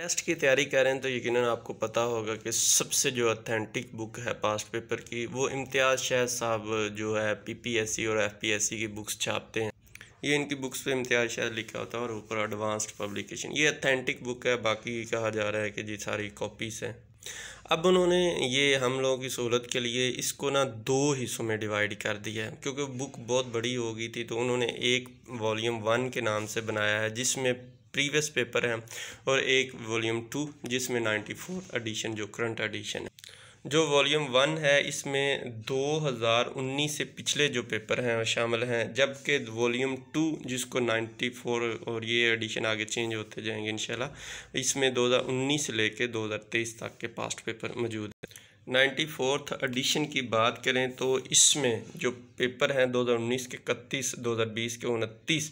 test की तैयारी कर रहे हैं तो यकीनन आपको पता होगा कि सबसे जो अथेंटिक बुक है पास्ट पेपर की वो इम्तियाज़ शाह साहब जो है पीपीएससी और एफपीएससी की बुक्स छापते हैं ये इनकी बुक्स पे इम्तियाज़ शाह लिखा होता है और ऊपर एडवांस्ड पब्लिकेशन ये अथेंटिक बुक है बाकी कहा जा रहा है कि जी सारी कॉपीज़ हैं अब उन्होंने ये हम लोगों की सहूलत के लिए इसको ना दो हिस्सों में डिवाइड कर दिया है क्योंकि बुक बहुत बड़ी हो गई थी तो उन्होंने एक वॉल्यूम वन के नाम से बनाया है जिसमें प्रीवियस पेपर है और एक वॉल्यूम टू जिसमें नाइन्टी फोर एडिशन जो करंट एडिशन है जो वॉल्यूम वन है इसमें 2019 से पिछले जो पेपर हैं शामिल हैं जबकि वॉल्यूम टू जिसको 94 और ये एडिशन आगे चेंज होते जाएंगे इंशाल्लाह इसमें 2019 से लेके 2023 तक के पास्ट पेपर मौजूद हैं नाइन्टी फोर्थ एडिशन की बात करें तो इसमें जो पेपर हैं 2019 के इकतीस 2020 के उनतीस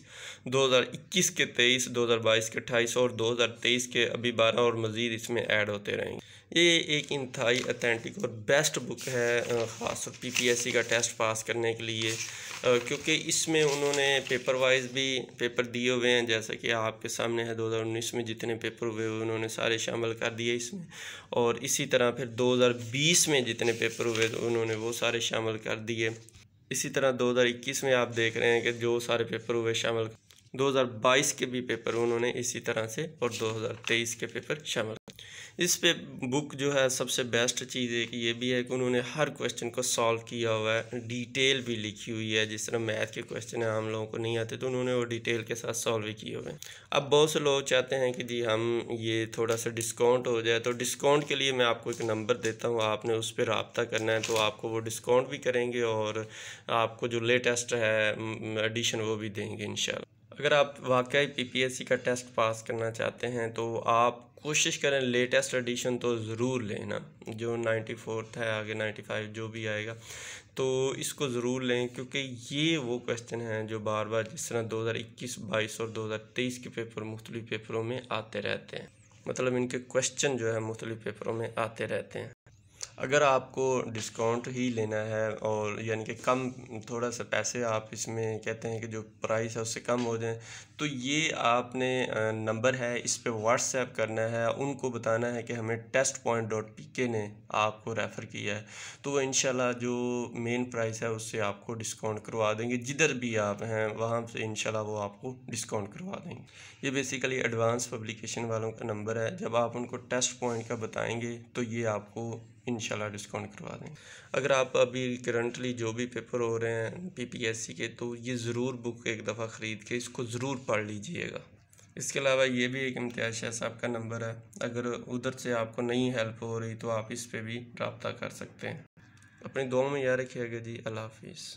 2021 के तेईस 2022 के अट्ठाईस और 2023 के अभी बारह और मज़ीद इसमें ऐड होते रहेंगे ये एक इंतहाई अथेंटिक और बेस्ट बुक है ख़ास एस पीपीएससी का टेस्ट पास करने के लिए क्योंकि इसमें उन्होंने पेपर वाइज भी पेपर दिए हुए हैं जैसा कि आपके सामने है 2019 में जितने पेपर हुए उन्होंने सारे शामिल कर दिए इसमें और इसी तरह फिर बीस बीस में जितने पेपर हुए तो उन्होंने वो सारे शामिल कर दिए इसी तरह दो हज़ार इक्कीस में आप देख रहे हैं कि जो सारे पेपर हुए शामिल दो हज़ार बाईस के भी पेपर उन्होंने इसी तरह से और दो हज़ार तेईस के पेपर शामिल इस पे बुक जो है सबसे बेस्ट चीज़ एक ये भी है कि उन्होंने हर क्वेश्चन को सॉल्व किया हुआ है डिटेल भी लिखी हुई है जिस तरह मैथ के क्वेश्चन हैं हम लोगों को नहीं आते तो उन्होंने वो डिटेल के साथ सॉल्व भी किए हुए हैं अब बहुत से लोग चाहते हैं कि जी हम ये थोड़ा सा डिस्काउंट हो जाए तो डिस्काउंट के लिए मैं आपको एक नंबर देता हूँ आपने उस पर रबता करना है तो आपको वो डिस्काउंट भी करेंगे और आपको जो लेटेस्ट है एडिशन वो भी देंगे इन अगर आप वाकई पीपीएससी का टेस्ट पास करना चाहते हैं तो आप कोशिश करें लेटेस्ट एडिशन तो ज़रूर लें ना जो नाइन्टी फोर्थ है आगे नाइन्टी फाइव जो भी आएगा तो इसको ज़रूर लें क्योंकि ये वो क्वेश्चन हैं जो बार बार जिस तरह दो हज़ार इक्कीस बाईस और दो हज़ार तेईस के पेपर मुख्तलिफ़ पेपरों में आते रहते हैं मतलब इनके क्वेश्चन जो है मुख्तलिफ पेपरों में आते रहते हैं अगर आपको डिस्काउंट ही लेना है और यानी कि कम थोड़ा सा पैसे आप इसमें कहते हैं कि जो प्राइस है उससे कम हो जाए तो ये आपने नंबर है इस पर व्हाट्सएप करना है उनको बताना है कि हमें टेस्ट पॉइंट डॉट पी के ने आपको रेफ़र किया है तो वो इन जो मेन प्राइस है उससे आपको डिस्काउंट करवा देंगे जिधर भी आप हैं वहाँ से इन वो आपको डिस्काउंट करवा देंगे ये बेसिकली एडवांस पब्लिकेशन वालों का नंबर है जब आप उनको टेस्ट पॉइंट का बताएँगे तो ये आपको इन डिस्काउंट करवा दें अगर आप अभी करंटली जो भी पेपर हो रहे हैं पीपीएससी के तो ये ज़रूर बुक एक दफ़ा ख़रीद के इसको ज़रूर पढ़ लीजिएगा इसके अलावा ये भी एक इम्तियाज़ शाह साहब का नंबर है अगर उधर से आपको नहीं हेल्प हो रही तो आप इस पर भी रबता कर सकते हैं अपनी दो में याद रखिएगा जी अल्लाह हाफिज़